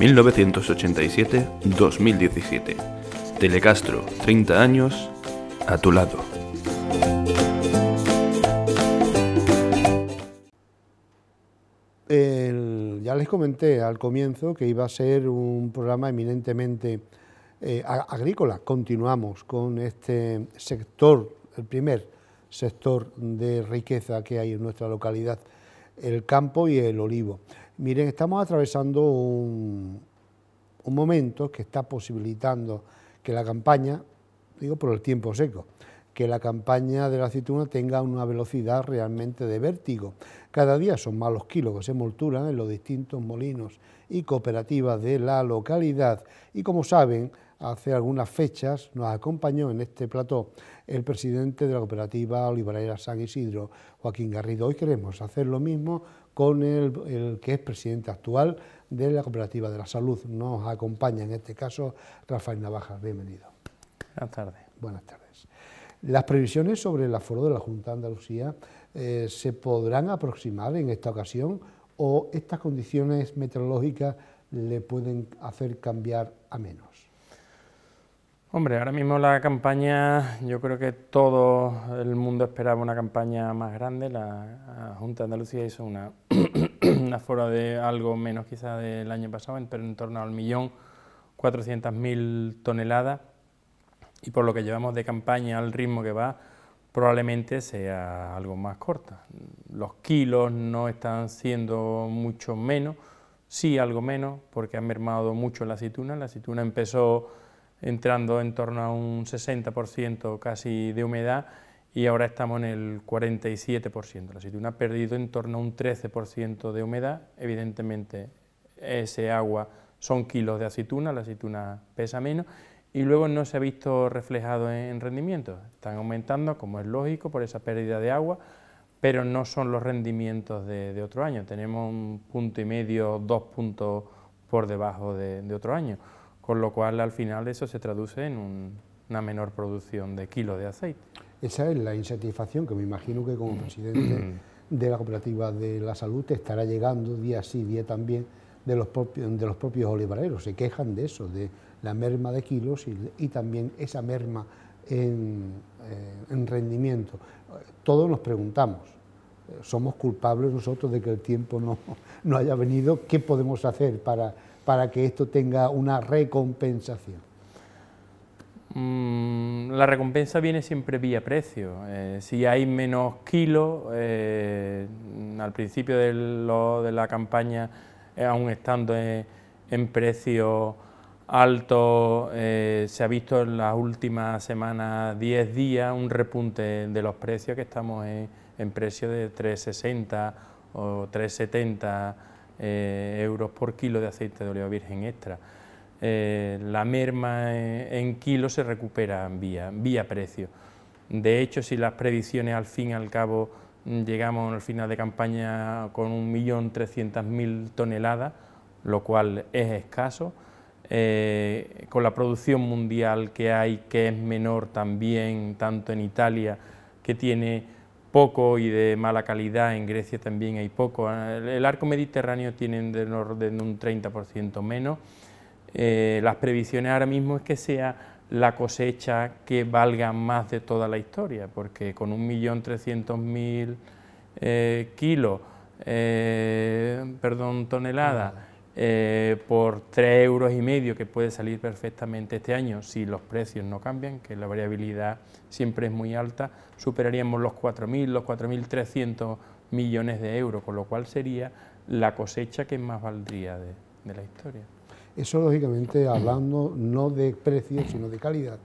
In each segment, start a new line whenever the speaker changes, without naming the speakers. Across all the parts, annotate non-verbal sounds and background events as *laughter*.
1987-2017. Telecastro, 30 años, a tu lado.
ya les comenté al comienzo que iba a ser un programa eminentemente eh, agrícola. Continuamos con este sector, el primer sector de riqueza que hay en nuestra localidad, el campo y el olivo. Miren, estamos atravesando un, momento que está posibilitando que la campaña, digo por el tiempo seco, que la campaña de la aceituna tenga una velocidad realmente de vértigo. Cada día son más los kilos que se molturan en los distintos molinos y cooperativas de la localidad y como saben, hace algunas fechas nos acompañó en este plató el presidente de la cooperativa Olivarera San Isidro, Joaquín Garrido. Hoy queremos hacer lo mismo con el, que es presidente actual de la Cooperativa de la Salud. Nos acompaña en este caso Rafael Navajas. Bienvenido. Buenas tardes. Buenas tardes. Las previsiones sobre el aforo de la Junta de Andalucía eh, se podrán aproximar en esta ocasión o estas condiciones meteorológicas le pueden hacer cambiar a menos. Hombre, ahora mismo
la campaña, yo creo que todo el mundo esperaba una campaña más grande, la Junta de Andalucía hizo una *clears throat* ...una aforo de algo menos quizá del año pasado, en torno al millón 400.000 toneladas y por lo que llevamos de campaña al ritmo que va, probablemente sea algo más corta. Los kilos no están siendo mucho menos, sí algo menos, porque ha mermado mucho la aceituna. La aceituna empezó entrando en torno a un 60% casi de humedad y ahora estamos en el 47%. La aceituna ha perdido en torno a un 13% de humedad, evidentemente ese agua son kilos de aceituna, la aceituna pesa menos y luego no se ha visto reflejado en rendimientos. Están aumentando, como es lógico, por esa pérdida de agua, pero no son los rendimientos de, otro año. Tenemos un punto y medio, dos puntos por debajo de, otro año, con lo cual al final eso se traduce en una menor producción de kilos de aceite.
Esa es la insatisfacción que me imagino que como mm. presidente mm. de la cooperativa de la salud estará llegando día sí, día también de los propios, olivareros. Se quejan de eso, de la merma de kilos y, también esa merma eh, en, rendimiento. Todos nos preguntamos, somos culpables nosotros de que el tiempo no, no haya venido, ¿qué podemos hacer para, para que esto tenga una recompensación?
Mm, la recompensa viene siempre vía precio. Eh, si hay menos kilos, eh, al principio de, la campaña, eh, aún estando en, precio alto, se ha visto en las últimas semanas, 10 días, un repunte de los precios, que estamos en, en precio de 3,60 o 3,70 euros por kilo de aceite de oliva virgen extra. Eh, la merma en kilos se recupera vía, vía precio. De hecho, si las predicciones al fin y al cabo mm, llegamos al final de campaña con 1.300.000 toneladas, lo cual es escaso, eh, con la producción mundial que hay, que es menor también, tanto en Italia, que tiene poco y de mala calidad, en Grecia también hay poco. El, arco mediterráneo tiene de un 30% menos eh, las previsiones ahora mismo es que sea la cosecha que valga más de toda la historia, porque con 1.300.000 eh, kilos, eh, perdón, toneladas, eh, por 3 euros y medio, que puede salir perfectamente este año si los precios no cambian, que la variabilidad siempre es muy alta, superaríamos los 4.000, los 4.300 millones de euros, con lo cual sería la cosecha que más valdría de la historia.
Eso, lógicamente, hablando no de precio, sino de calidad,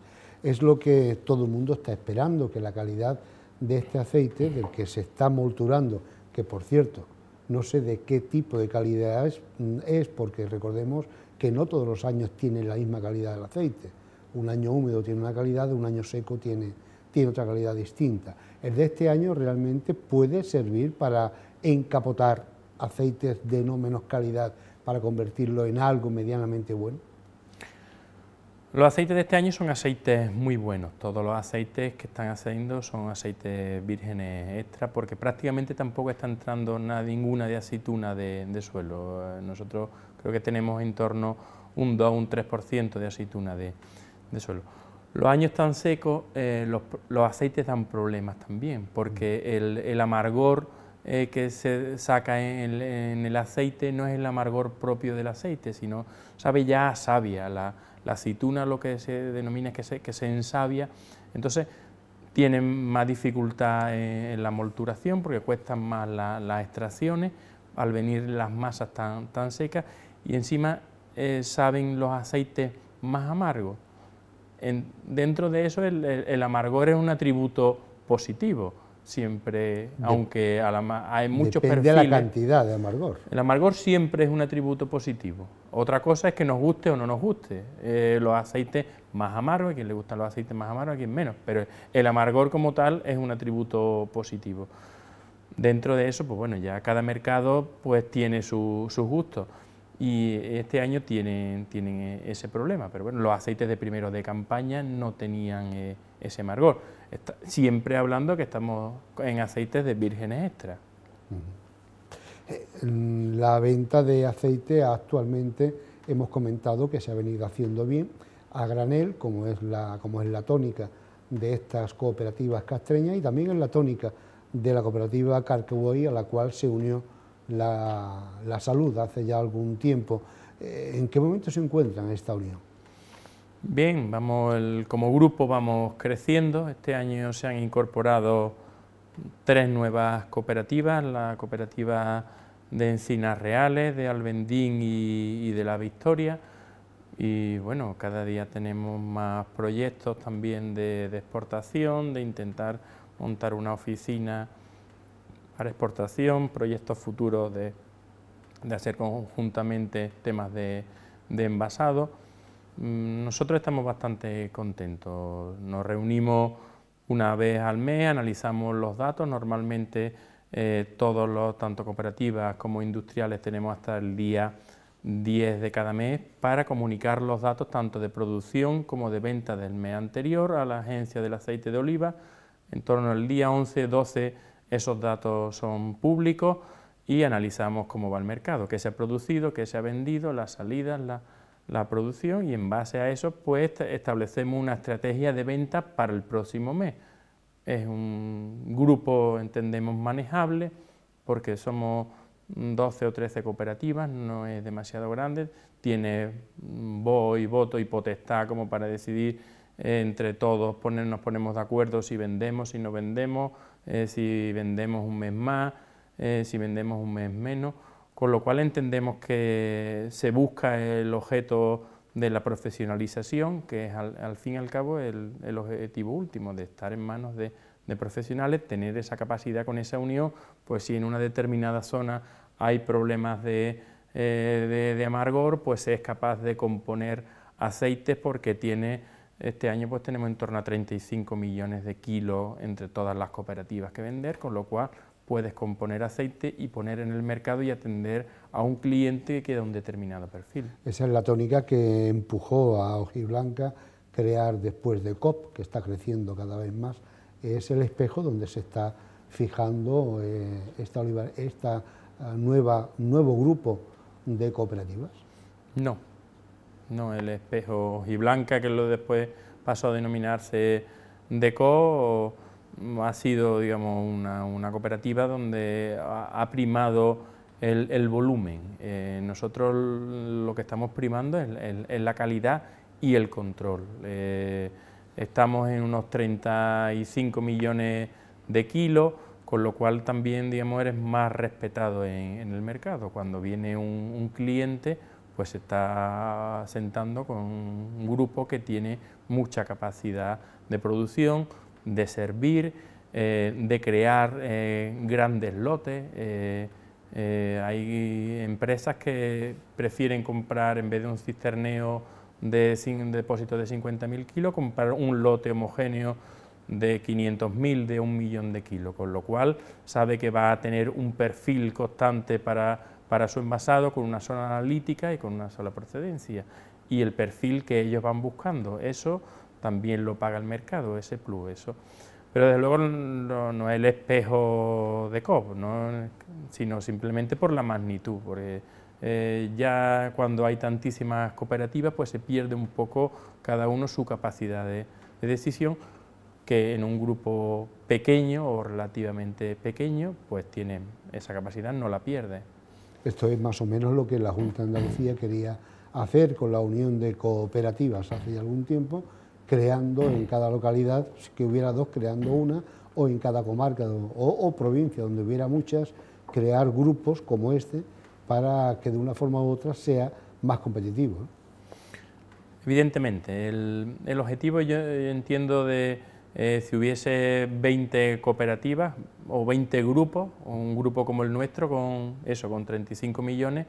es lo que todo el mundo está esperando, que la calidad de este aceite, del que se está molturando, que por cierto, no sé de qué tipo de calidad mm, es, porque recordemos que no todos los años tiene la misma calidad del aceite. Un año húmedo tiene una calidad, un año seco tiene, tiene otra calidad distinta. El de este año realmente puede servir para encapotar aceites de no menos calidad para convertirlo en algo medianamente bueno?
Los aceites de este año son aceites muy buenos, todos los aceites que están haciendo son aceites vírgenes extra porque prácticamente tampoco está entrando ninguna de aceituna de, suelo. Eh, nosotros creo que tenemos en torno un 2 un 3% de aceituna de, suelo. Los años tan secos, eh, los, aceites dan problemas también porque mm. el amargor eh, que se saca en el, aceite no es el amargor propio del aceite, sino sabe ya a savia, la, la, aceituna lo que se denomina que se, que se entonces tienen más dificultad eh, en, la molturación porque cuestan más las extracciones al venir las masas tan, secas y encima eh, saben los aceites más amargos. En, dentro de eso el amargor es un atributo positivo, siempre, aunque la, hay muchos depende de la cantidad de amargor. El amargor siempre es un atributo positivo. Otra cosa es que nos guste o no nos guste. Eh, los aceites más amargos, a quien le gustan los aceites más amargos, a quien menos. Pero el amargor como tal es un atributo positivo. Dentro de eso, pues bueno, ya cada mercado pues tiene su, sus gustos. Y este año tienen, tienen eh, ese problema. Pero bueno, los aceites de primero de campaña no tenían eh, ese amargor siempre hablando que estamos en aceites de vírgenes extra.
La venta de aceite actualmente hemos comentado que se ha venido haciendo bien a granel, como es la, como es la tónica de estas cooperativas castreñas y también en la tónica de la cooperativa Carqueboy a la cual se unió la, salud hace ya algún tiempo. Eh, ¿En qué momento se encuentra esta unión?
Bien, vamos como grupo vamos creciendo. Este año se han incorporado tres nuevas cooperativas, la cooperativa de Encinas Reales, de Albendín y, de La Victoria. Y bueno, cada día tenemos más proyectos también de, exportación, de intentar montar una oficina para exportación, proyectos futuros de, hacer conjuntamente temas de envasado Mm, nosotros estamos bastante contentos. Nos reunimos una vez al mes, analizamos los datos. Normalmente eh, todos los, tanto cooperativas como industriales, tenemos hasta el día 10 de cada mes para comunicar los datos tanto de producción como de venta del mes anterior a la agencia del aceite de oliva. En torno al día 11, 12 esos datos son públicos y analizamos cómo va el mercado, qué se ha producido, qué se ha vendido, las salidas, las la producción y en base a eso pues establecemos una estrategia de venta para el próximo mes. Es un grupo, entendemos, manejable porque somos 12 o 13 cooperativas, no es demasiado grande, tiene voz y voto y potestad como para decidir entre todos, nos ponemos de acuerdo si vendemos, si no vendemos, eh, si vendemos un mes más, eh, si vendemos un mes menos con lo cual entendemos que se busca el objeto de la profesionalización, que es al, fin y al cabo el, objetivo último, de estar en manos de, profesionales, tener esa capacidad con esa unión, pues si en una determinada zona hay problemas eh, de, de, amargor, pues es capaz de componer aceites porque tiene, este año pues tenemos en torno a 35 millones de kilos entre todas las cooperativas que vender, con lo cual puedes componer aceite y poner en el mercado y atender a un cliente que da un determinado perfil.
Esa es la tónica que empujó a Ojiblanca crear después de COP, que está creciendo cada vez más, es el espejo donde se está fijando eh, esta, ah, nueva, nuevo grupo de cooperativas.
No, no, el espejo Ojiblanca, que luego después pasó a denominarse DECO ha sido digamos, una, cooperativa donde ha, primado el, volumen. Eh, nosotros lo que estamos primando es, la calidad y el control. Eh, estamos en unos 35 millones de kilos, con lo cual también digamos, eres más respetado en, el mercado. Cuando viene un, un cliente, pues se está sentando con un grupo que tiene mucha capacidad de producción, de servir, eh, de crear eh, grandes lotes. Eh, hay empresas que prefieren comprar, en vez de un cisterneo de depósitos depósito de 50.000 kilos, comprar un lote homogéneo de 500.000, de un millón de kilos, con lo cual sabe que va a tener un perfil constante para, para su envasado con una sola analítica y con una sola procedencia y el perfil que ellos van buscando. Eso también lo paga el mercado, ese plus, eso. Pero desde luego no, es el espejo de COP, sino simplemente por la magnitud, porque eh, ya cuando hay tantísimas cooperativas pues se pierde un poco cada uno su capacidad de, de decisión, que en un grupo pequeño o relativamente pequeño, pues tiene esa capacidad, no la pierde.
Esto es más o menos lo que la Junta de Andalucía quería hacer con la unión de cooperativas hace algún tiempo, creando en cada localidad, pues, que hubiera dos, creando una, o en cada comarca o, provincia donde hubiera muchas, crear grupos como este para que de una forma u otra sea más competitivo.
Evidentemente, el, objetivo yo entiendo de eh, si hubiese 20 cooperativas o 20 grupos, un grupo como el nuestro con eso, con 35 millones,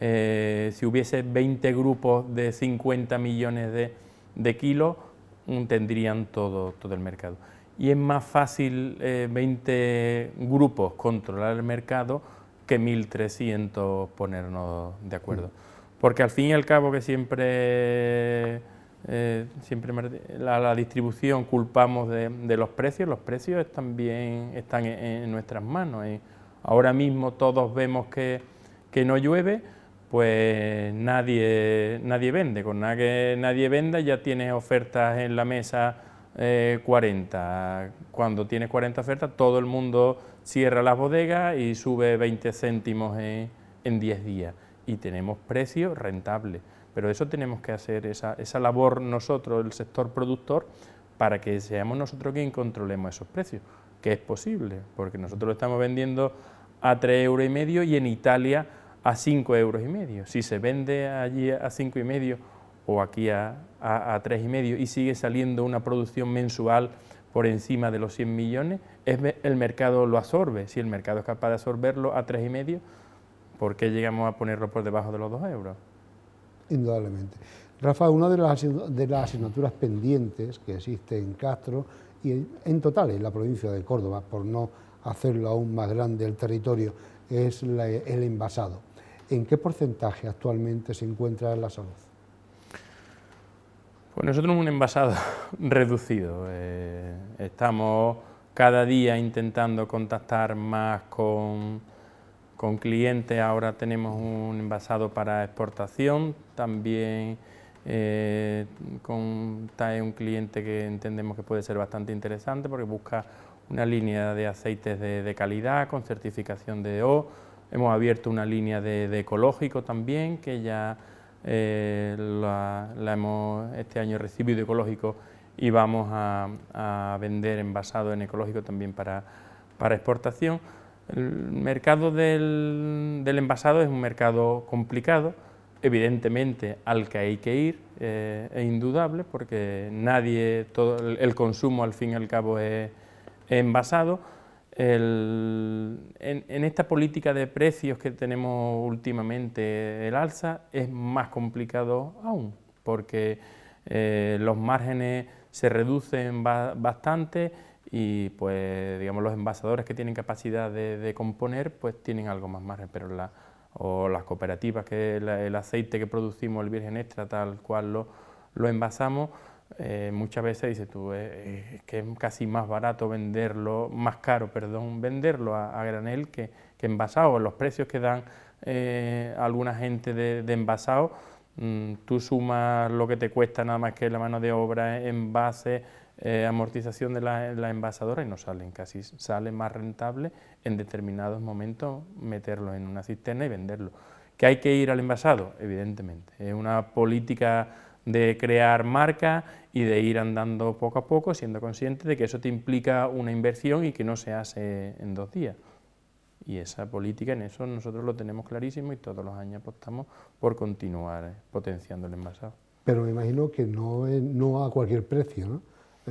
eh, si hubiese 20 grupos de 50 millones de de kilo tendrían todo, todo el mercado. Y es más fácil 20 eh, grupos controlar el mercado que 1.300 ponernos de acuerdo. Mm. Porque al fin y al cabo que siempre, eh, siempre la, distribución culpamos de, los precios, los precios también están en, nuestras manos. Y ¿eh? ahora mismo todos vemos que, que no llueve, pues nadie, nadie vende. Con nada que nadie venda ya tienes ofertas en la mesa 40. Eh, Cuando tienes 40 ofertas, todo el mundo cierra las bodegas y sube 20 céntimos en, 10 días. Y tenemos precios rentables. Pero eso tenemos que hacer, esa, esa labor nosotros, el sector productor, para que seamos nosotros quien controlemos esos precios, que es posible, porque nosotros lo estamos vendiendo a 3,5 euros y en Italia a cinco euros y medio. Si se vende allí a cinco y medio o aquí a, a, y medio y sigue saliendo una producción mensual por encima de los 100 millones, el mercado lo absorbe. Si el mercado es capaz de absorberlo a tres y medio, ¿por qué llegamos a ponerlo por debajo de los dos euros?
Indudablemente. Rafa, una de las, asignaturas pendientes que existe en Castro y en, total en la provincia de Córdoba, por no hacerlo aún más grande el territorio, es el envasado. ¿en qué porcentaje actualmente se encuentra la salud?
Pues nosotros un envasado *laughs* reducido. Eh, estamos cada día intentando contactar más con, clientes. Ahora tenemos un envasado para exportación. También eh, con un cliente que entendemos que puede ser bastante interesante porque busca una línea de aceites de calidad con certificación de O Hemos abierto una línea de, ecológico también, que ya eh, la, hemos este año recibido ecológico y vamos a, vender envasado en ecológico también para, exportación. El mercado del, envasado es un mercado complicado, evidentemente al que hay que ir eh, es indudable porque nadie, todo el, consumo al fin y al cabo es envasado, en, esta política de precios que tenemos últimamente, el alza es más complicado aún, porque eh, los márgenes se reducen bastante y pues digamos los envasadores que tienen capacidad de, componer pues tienen algo más margen, pero o las cooperativas que el aceite que producimos, el virgen extra tal cual lo envasamos, eh, muchas veces dices tú, eh, eh, que es casi más barato venderlo, más caro, perdón, venderlo a, granel que, que, envasado. Los precios que dan alguna gente de, envasado, mm, tú sumas lo que te cuesta nada más que la mano de obra, envase, amortización de la, la, envasadora y no salen, casi sale más rentable en determinados momentos meterlo en una cisterna y venderlo. ¿Que hay que ir al envasado? Evidentemente, es una política de crear marca y de ir andando poco a poco, siendo consciente de que eso te implica una inversión y que no se hace en dos días. Y esa política, en eso nosotros lo tenemos clarísimo y todos los años apostamos por continuar eh, potenciando el envasado.
Pero me imagino que no, eh, no a cualquier precio, ¿no?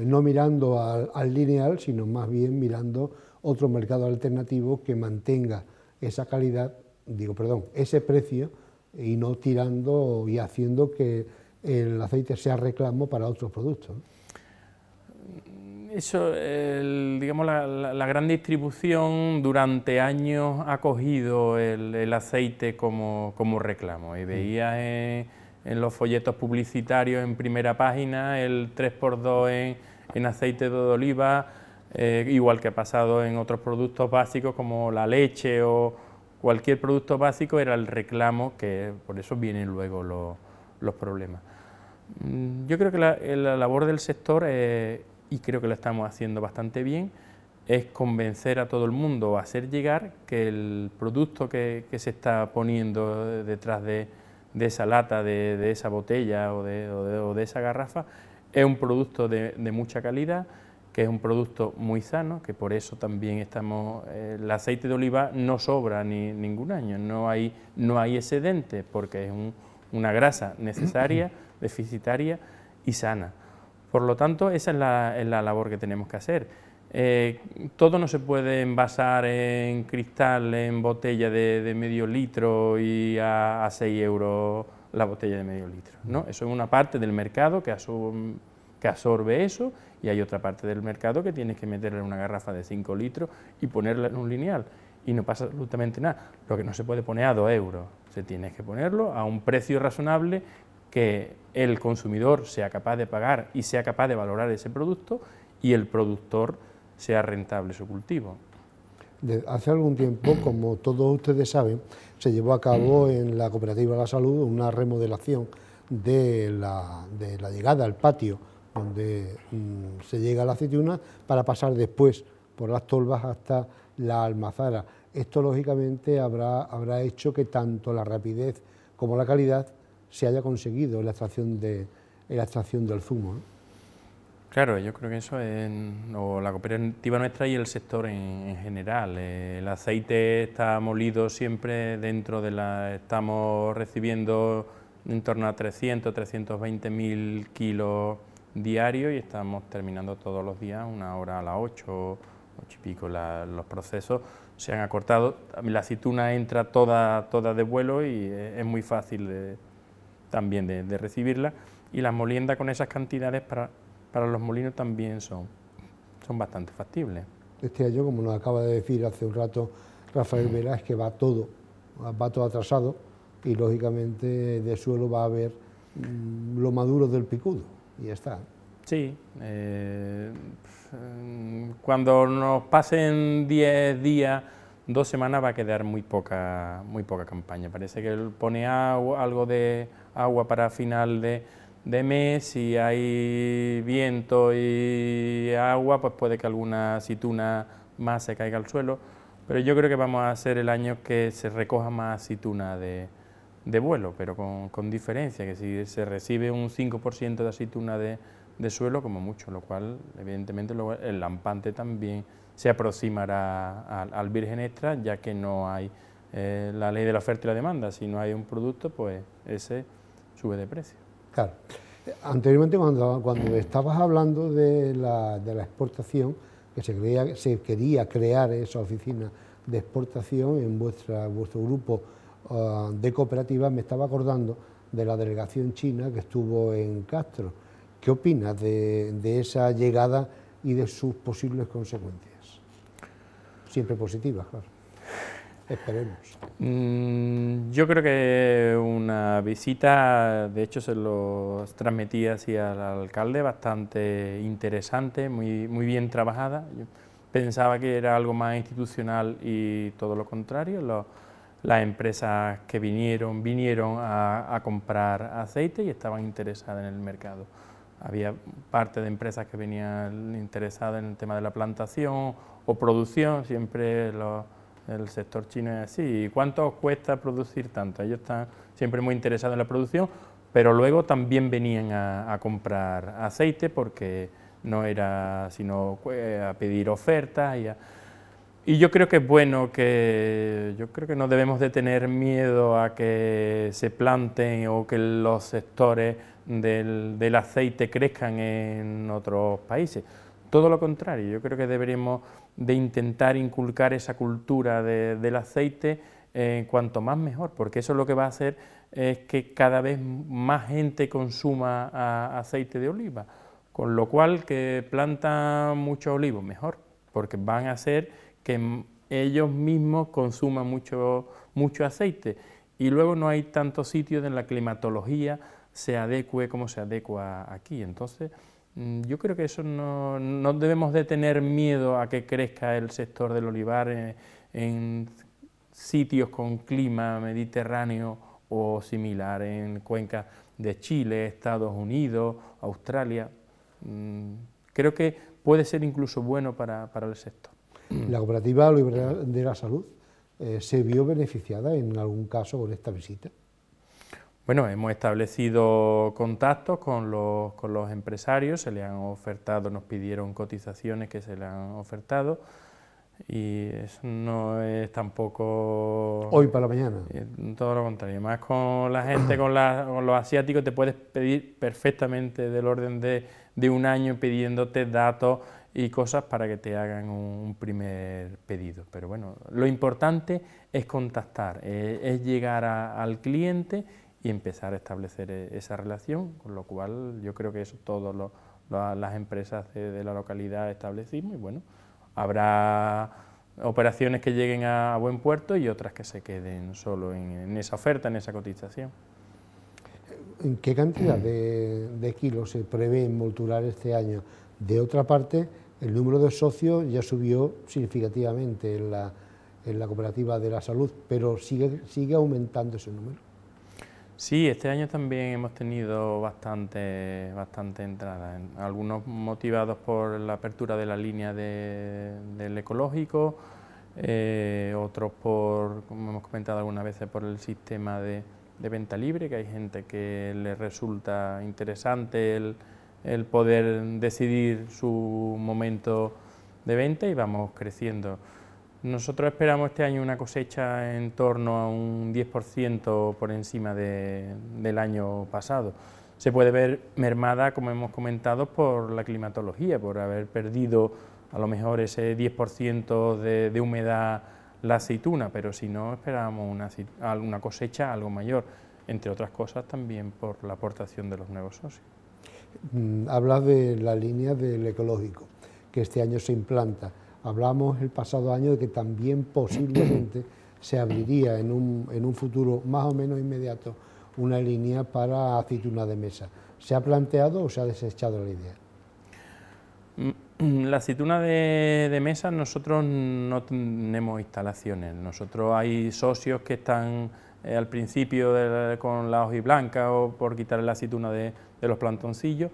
Eh, no mirando al, al lineal, sino más bien mirando otro mercado alternativo que mantenga esa calidad, digo, perdón, ese precio y no tirando y haciendo que el aceite sea reclamo para otros productos.
Eso, digamos, la, gran distribución durante años ha cogido el, aceite como, reclamo y veías mm. en, los folletos publicitarios en primera página el 3x2 en, aceite de oliva, eh, igual que ha pasado en otros productos básicos como la leche o cualquier producto básico, era el reclamo que por eso vienen luego los problemas. Mm, yo creo que la, eh, labor del sector, eh, y creo que lo estamos haciendo bastante bien, es convencer a todo el mundo, hacer llegar que el producto que, se está poniendo eh, detrás de, esa lata, de, esa botella o de, esa garrafa, es un producto de, mucha calidad, que es un producto muy sano, que por eso también estamos, el aceite de oliva no sobra ni, ningún año, no hay, no hay excedente, porque es una grasa necesaria. *clears throat* deficitaria y sana. Por lo tanto, esa es la, la labor que tenemos que hacer. Eh, todo no se puede envasar en cristal, en botella de, medio litro y a, seis 6 euros la botella de medio litro. ¿no? Eso es una parte del mercado que, absorbe eso y hay otra parte del mercado que tienes que meterle en una garrafa de 5 litros y ponerla en un lineal y no pasa absolutamente nada. Lo que no se puede poner a 2 euros, se tiene que ponerlo a un precio razonable que el consumidor sea capaz de pagar y sea capaz de valorar ese producto y el productor sea rentable su cultivo.
hace algún tiempo, como todos ustedes saben, se llevó a cabo mm. en la Cooperativa de la Salud una remodelación de la, llegada al patio donde mm, se llega la aceituna para pasar después por las tolvas hasta la almazara. Esto lógicamente habrá, habrá hecho que tanto la rapidez como la calidad se haya conseguido la extracción, de, eh, la extracción del zumo.
Claro, yo creo que eso es o la cooperativa nuestra y el sector en, general. Eh, el aceite está molido siempre dentro de la... estamos recibiendo en torno a 300, 320 mil kilos diarios y estamos terminando todos los días una hora a las 8, 8 y pico. los procesos se han acortado, la aceituna entra toda, toda de vuelo y es, es muy fácil de también de, recibirla y las moliendas con esas cantidades para, los molinos también son, son bastante factibles.
Este año, como nos acaba de decir hace un rato Rafael Vera, es que va todo, va todo atrasado y lógicamente de suelo va a haber mm, lo maduro del picudo y está. Sí, eh,
mm, cuando nos pasen 10 días dos semanas va a quedar muy poca, muy poca campaña. Parece que él pone algo de agua para final de, mes, y hay viento y agua, pues puede que alguna aceituna más se caiga al suelo, pero yo creo que vamos a hacer el año que se recoja más aceituna de, vuelo, pero con, diferencia, que si se recibe un 5% de aceituna de, suelo, como mucho, lo cual evidentemente el lampante también se aproximará al, virgen extra, ya que no hay eh, la ley de la oferta y la demanda. Si no hay un producto, pues ese sube de precio.
Claro. Anteriormente, cuando, cuando estabas hablando de la, exportación, que se, quería crear esa oficina de exportación en vuestro grupo ah, de cooperativas, me estaba acordando de la delegación china que estuvo en Castro. ¿Qué opinas de esa llegada y de sus posibles consecuencias? siempre positiva, claro. Esperemos.
Mm, yo creo que una visita, de hecho se lo transmití así al alcalde, bastante interesante, muy, muy bien trabajada. pensaba que era algo más institucional y todo lo contrario. las empresas que vinieron, vinieron a, comprar aceite y estaban interesadas en el mercado. Había parte de empresas que venían interesadas en el tema de la plantación o producción, siempre el sector chino es así, ¿y cuánto cuesta producir tanto? Ellos están siempre muy interesados en la producción, pero luego también venían a, comprar aceite porque no era sino eh, a pedir ofertas y y yo creo que es bueno que, yo creo que no debemos de tener miedo a que se planten o que los sectores del, del aceite crezcan en otros países. Todo lo contrario, yo creo que deberíamos de intentar inculcar esa cultura del aceite en eh, cuanto más mejor, porque eso es lo que va a hacer es que cada vez más gente consuma aceite de oliva, con lo cual que plantan mucho olivo mejor, porque van a hacer que ellos mismos consuman mucho, mucho aceite y luego no hay tantos sitios en la climatología se adecue como se adecua aquí. Entonces, Mm, yo creo que eso no, no debemos de tener miedo a que crezca el sector del olivar eh, en, sitios con clima mediterráneo o similar, en cuencas de Chile, Estados Unidos, Australia. Mm, creo que puede ser incluso bueno para, el sector.
La cooperativa de la salud eh, se vio beneficiada en algún caso con esta visita.
Bueno, hemos establecido contactos con los, con los, empresarios, se le han ofertado, nos pidieron cotizaciones que se le han ofertado y eso no es tampoco... Hoy para la mañana. Eh, todo lo contrario, más con la gente, con, los asiáticos te puedes pedir perfectamente del orden de, de, un año pidiéndote datos y cosas para que te hagan un primer pedido. Pero bueno, lo importante es contactar, eh, es, llegar al cliente y empezar a establecer eh, esa relación, con lo cual yo creo que eso todas las empresas de, la localidad establecimos y bueno, habrá operaciones que lleguen a, buen puerto y otras que se queden solo en, esa oferta, en esa cotización.
¿En qué cantidad de, de kilos se prevé envolturar este año? De otra parte, el número de socios ya subió significativamente en la, en la cooperativa de la salud, pero sigue, sigue aumentando ese número.
Sí, este año también hemos tenido bastante, bastante entrada, algunos motivados por la apertura de la línea del ecológico, eh, otros por, como hemos comentado algunas veces, por el sistema de, venta libre, que hay gente que le resulta interesante el poder decidir su momento de venta y vamos creciendo. Nosotros esperamos este año una cosecha en torno a un 10% por encima del año pasado. Se puede ver mermada, como hemos comentado, por la climatología, por haber perdido a lo mejor ese 10% de, humedad la aceituna, pero si no esperamos una, una cosecha algo mayor, entre otras cosas también por la aportación de los nuevos socios.
Mm, hablas de la línea del ecológico, que este año se implanta Hablamos el pasado año de que también *clears throat* posiblemente se abriría en un, en un futuro más o menos inmediato una línea para aceituna de mesa. ¿Se ha planteado o se ha desechado la idea? Mm,
mm, la aceituna de, mesa nosotros no tenemos instalaciones, nosotros hay socios que están eh, al principio con la hoja blanca o por quitar la aceituna de los plantoncillos,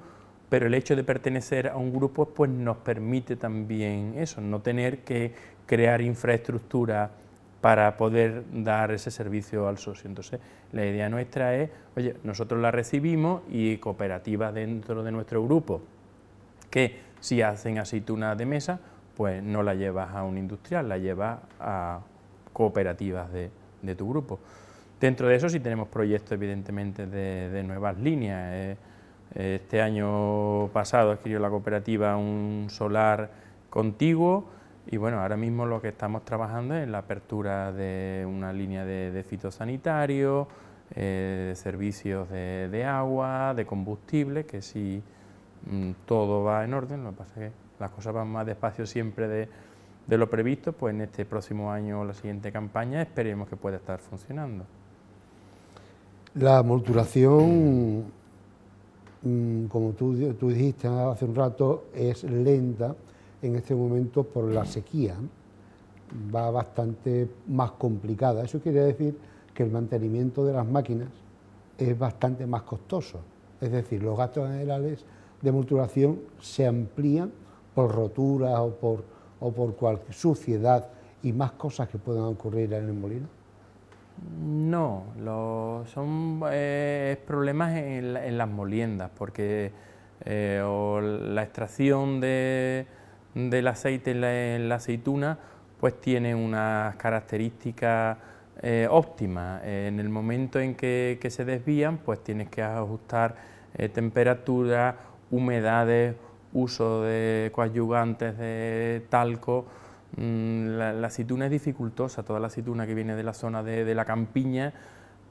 pero el hecho de pertenecer a un grupo pues nos permite también eso, no tener que crear infraestructura para poder dar ese servicio al socio. Entonces, la idea nuestra es, oye, nosotros la recibimos y cooperativas dentro de nuestro grupo que si hacen aceituna de mesa, pues no la llevas a un industrial, la llevas a cooperativas de, de tu grupo. Dentro de eso sí tenemos proyectos, evidentemente, de, de nuevas líneas. Eh, este año pasado adquirió la cooperativa un solar contiguo y bueno, ahora mismo lo que estamos trabajando es la apertura de una línea de, fitosanitario, eh, de servicios de, agua, de combustible, que si mm, todo va en orden, lo que pasa es que las cosas van más despacio siempre de, lo previsto, pues en este próximo año o la siguiente campaña esperemos que pueda estar funcionando.
La Mm, como tú, tú, dijiste hace un rato, es lenta en este momento por la sequía. Va bastante más complicada. Eso quiere decir que el mantenimiento de las máquinas es bastante más costoso. Es decir, los gastos generales de multuración se amplían por roturas o por, o por cualquier suciedad y más cosas que puedan ocurrir en el molino.
No, son eh, problemas en, las moliendas, porque eh, la extracción del aceite en la, aceituna pues tiene unas características eh, óptimas. en el momento en que, se desvían, pues tienes que ajustar temperatura, humedades, uso de coadyugantes, de talco Mm, la, la, es dificultosa, toda la aceituna que viene de la zona de, la campiña,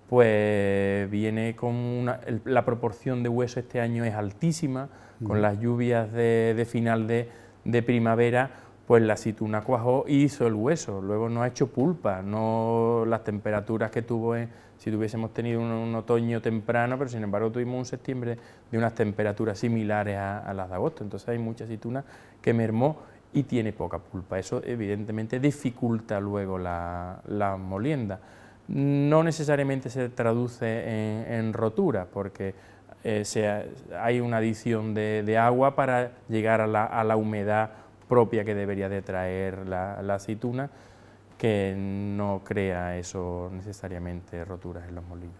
pues viene con una, la proporción de hueso este año es altísima, con las lluvias de, final de, primavera, pues la aceituna cuajó y hizo el hueso, luego no ha hecho pulpa, no las temperaturas que tuvo, si tuviésemos tenido un, otoño temprano, pero sin embargo tuvimos un septiembre de unas temperaturas similares a, las de agosto, entonces hay mucha aceituna que mermó y tiene poca pulpa. Eso evidentemente dificulta luego la, molienda. No necesariamente se traduce en, rotura, porque eh, hay una adición de, agua para llegar a la, humedad propia que debería de traer la, aceituna, que no crea eso necesariamente roturas en los molinos.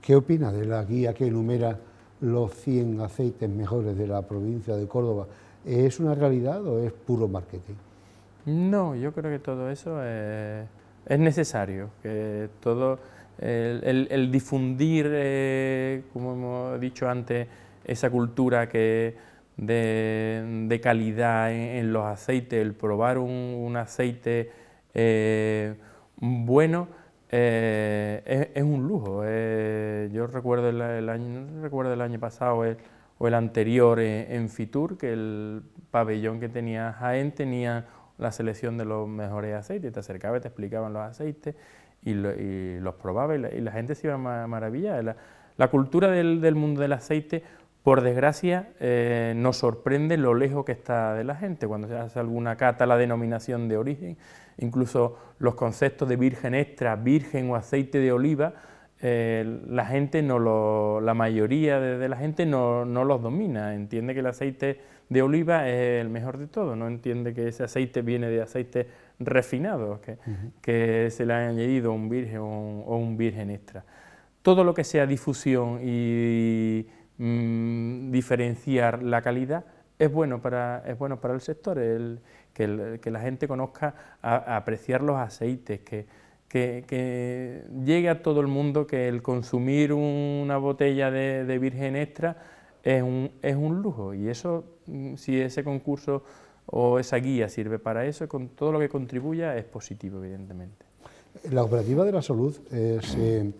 ¿Qué opina de la guía que enumera los 100 aceites mejores de la provincia de Córdoba ¿Es una realidad o es puro marketing?
No, yo creo que todo eso es,
necesario,
que todo el, difundir, eh, como hemos dicho antes, esa cultura que de, calidad en, los aceites, el probar un, aceite eh, bueno, eh, es, un lujo. yo recuerdo el, año, recuerdo el año pasado el o el anterior eh, en Fitur, que el pabellón que tenía Jaén tenía la selección de los mejores aceites, te acercaba, te explicaban los aceites y, los probaba y la, gente se iba a maravillar. La, cultura del, mundo del aceite, por desgracia, eh, nos sorprende lo lejos que está de la gente. Cuando se hace alguna cata, la denominación de origen, incluso los conceptos de virgen extra, virgen o aceite de oliva, eh, la gente no lo, la mayoría de, la gente no, los domina, entiende que el aceite de oliva es el mejor de todo, no entiende que ese aceite viene de aceite refinado, que, se le ha añadido un virgen o un, virgen extra. Todo lo que sea difusión y mm, diferenciar la calidad es bueno para, es bueno para el sector, que, la gente conozca apreciar los aceites, que, que, llegue a todo el mundo que el consumir una botella de, virgen extra es un, es un, lujo y eso, mm, si ese concurso o esa guía sirve para eso, con todo lo que contribuya es positivo, evidentemente.
La operativa de la salud eh, eh,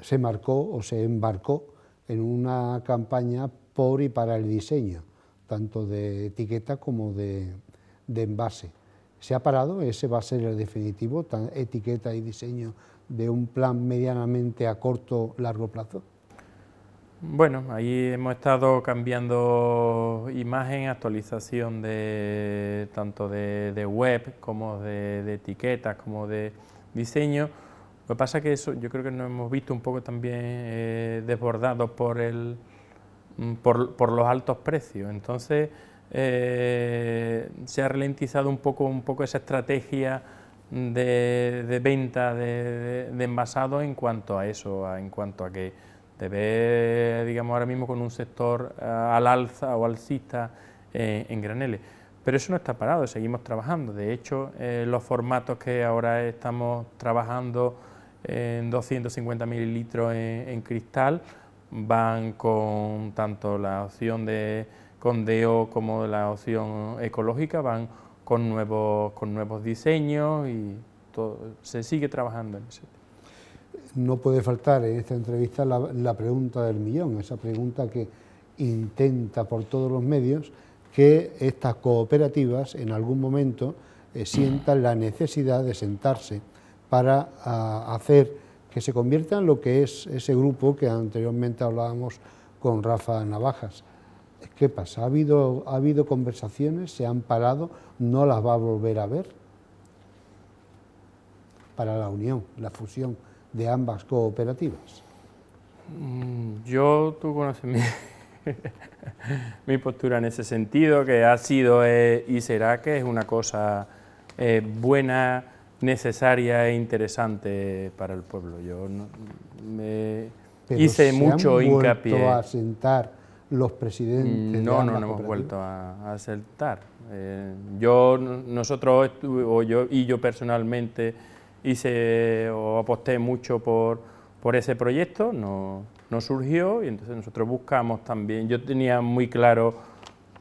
se, marcó o se embarcó en una campaña por y para el diseño, tanto de etiqueta como de, de envase se ha parado, ese va a ser el definitivo, etiqueta y diseño de un plan medianamente a corto, largo plazo?
Bueno, ahí hemos estado cambiando imagen, actualización de tanto de, web como de, etiquetas, como de diseño. Lo que pasa es que eso yo creo que nos hemos visto un poco también eh, desbordados por, el, mm, por los altos precios. Entonces, eh, se ha ralentizado un poco, un poco esa estrategia de, venta de, envasado en cuanto a eso, en cuanto a que te digamos, ahora mismo con un sector eh, al alza o alcista eh, en graneles. Pero eso no está parado, seguimos trabajando. De hecho, los formatos que ahora estamos trabajando en 250 mililitros en cristal van con tanto la opción de deo como la opción ecológica van con nuevos, diseños y se sigue trabajando en eso.
No puede faltar en esta entrevista la, pregunta del millón, esa pregunta que intenta por todos los medios que estas cooperativas en algún momento eh, sientan la necesidad de sentarse para hacer que se convierta en lo que es ese grupo que anteriormente hablábamos con Rafa Navajas, ¿Qué pasa? ¿Ha habido, ha habido conversaciones? ¿Se han parado? ¿No las va a volver a ver? Para la unión, la fusión de ambas cooperativas.
Mm, yo, tú conoces *laughs* mi, postura en ese sentido, que ha sido eh, y será que es una cosa eh, buena, necesaria e interesante para el pueblo. Yo no, me hice mucho hincapié. a
sentar los presidentes. Mm, no, no, no hemos vuelto
a, aceptar... Eh, yo, nosotros o yo, y yo personalmente hice o aposté mucho por, ese proyecto, no, surgió y entonces nosotros buscamos también, yo tenía muy claro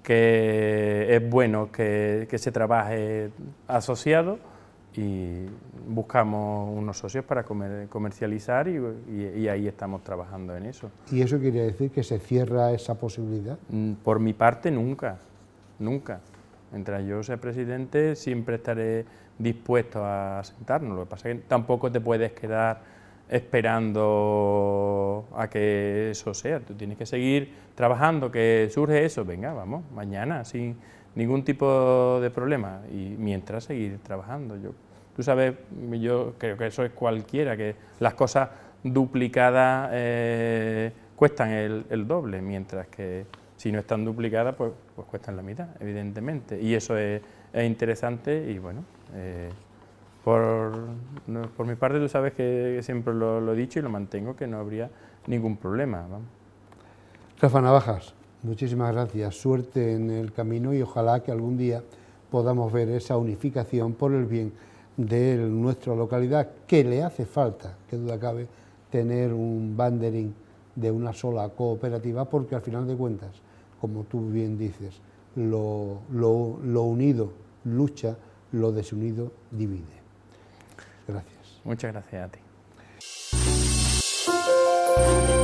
que es bueno que se trabaje asociado y buscamos unos socios para comercializar y, ahí estamos trabajando en eso.
¿Y eso quiere decir que se cierra esa posibilidad? Mm,
por mi parte, nunca, nunca. Mientras yo sea presidente, siempre estaré dispuesto a sentarnos. Lo que pasa es que tampoco te puedes quedar esperando a que eso sea. Tú tienes que seguir trabajando, que surge eso. Venga, vamos, mañana, sin ningún tipo de problema. Y mientras seguir trabajando. Yo Tú sabes, yo creo que eso es cualquiera, que las cosas duplicadas eh, cuestan el, doble, mientras que si no están duplicadas, pues, pues cuestan la mitad, evidentemente. Y eso es, interesante y bueno, eh, por, mi parte tú sabes que siempre lo, he dicho y lo mantengo, que no habría ningún problema.
Rafa Navajas, muchísimas gracias, suerte en el camino y ojalá que algún día podamos ver esa unificación por el bien de nuestra localidad, que le hace falta, que duda cabe, tener un bandering de una sola cooperativa, porque al final de cuentas, como tú bien dices, lo, lo unido lucha, lo desunido divide. Gracias.
Muchas gracias a ti.